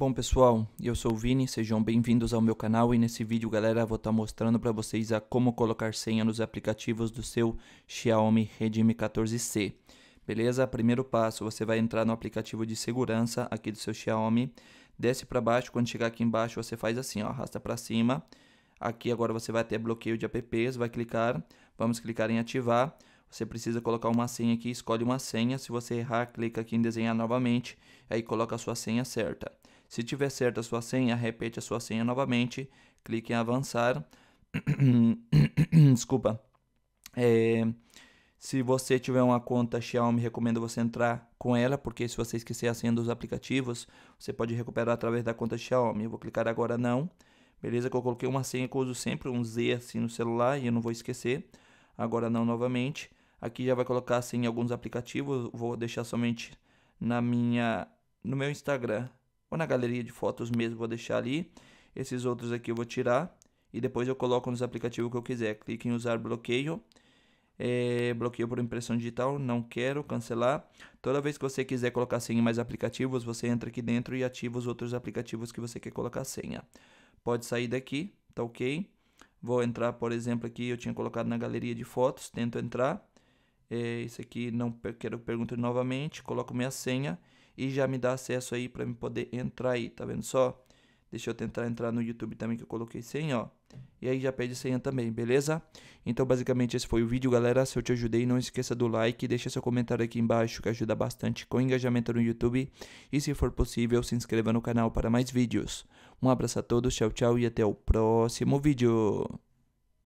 Bom pessoal, eu sou o Vini, sejam bem-vindos ao meu canal e nesse vídeo galera vou estar tá mostrando para vocês a como colocar senha nos aplicativos do seu Xiaomi Redmi 14C. Beleza? Primeiro passo, você vai entrar no aplicativo de segurança aqui do seu Xiaomi, desce para baixo, quando chegar aqui embaixo você faz assim, ó, arrasta para cima. Aqui agora você vai ter bloqueio de apps, vai clicar, vamos clicar em ativar você precisa colocar uma senha aqui, escolhe uma senha. Se você errar, clica aqui em desenhar novamente, aí coloca a sua senha certa. Se tiver certa a sua senha, repete a sua senha novamente, clique em avançar. Desculpa. É, se você tiver uma conta Xiaomi, recomendo você entrar com ela, porque se você esquecer a senha dos aplicativos, você pode recuperar através da conta Xiaomi. Eu vou clicar agora não. Beleza, que eu coloquei uma senha que eu uso sempre, um Z assim no celular, e eu não vou esquecer. Agora não novamente. Aqui já vai colocar assim alguns aplicativos, vou deixar somente na minha no meu Instagram ou na galeria de fotos mesmo, vou deixar ali. Esses outros aqui eu vou tirar e depois eu coloco nos aplicativos que eu quiser. Clique em usar bloqueio. É, bloqueio por impressão digital, não quero cancelar. Toda vez que você quiser colocar senha em mais aplicativos, você entra aqui dentro e ativa os outros aplicativos que você quer colocar senha. Pode sair daqui, tá ok? Vou entrar, por exemplo, aqui eu tinha colocado na galeria de fotos, tento entrar. É, isso aqui não quero perguntar novamente, coloco minha senha e já me dá acesso aí para me poder entrar aí, tá vendo só? Deixa eu tentar entrar no YouTube também que eu coloquei senha, ó. E aí já pede senha também, beleza? Então basicamente esse foi o vídeo, galera. Se eu te ajudei, não esqueça do like, deixa seu comentário aqui embaixo que ajuda bastante com o engajamento no YouTube. E se for possível, se inscreva no canal para mais vídeos. Um abraço a todos, tchau, tchau e até o próximo vídeo.